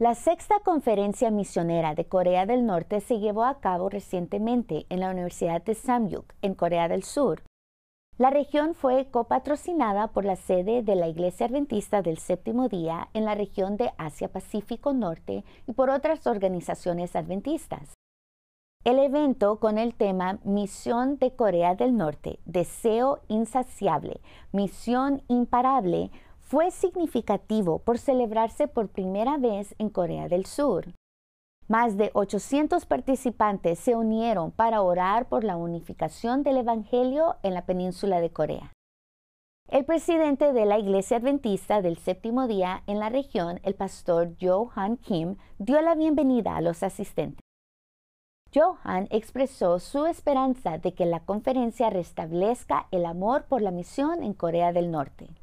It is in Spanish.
La sexta conferencia misionera de Corea del Norte se llevó a cabo recientemente en la Universidad de Samyuk, en Corea del Sur. La región fue copatrocinada por la sede de la Iglesia Adventista del Séptimo Día en la región de Asia-Pacífico Norte y por otras organizaciones adventistas. El evento con el tema Misión de Corea del Norte, Deseo Insaciable, Misión Imparable, fue significativo por celebrarse por primera vez en Corea del Sur. Más de 800 participantes se unieron para orar por la unificación del Evangelio en la península de Corea. El presidente de la Iglesia Adventista del séptimo día en la región, el pastor Johan Kim, dio la bienvenida a los asistentes. Johan expresó su esperanza de que la conferencia restablezca el amor por la misión en Corea del Norte.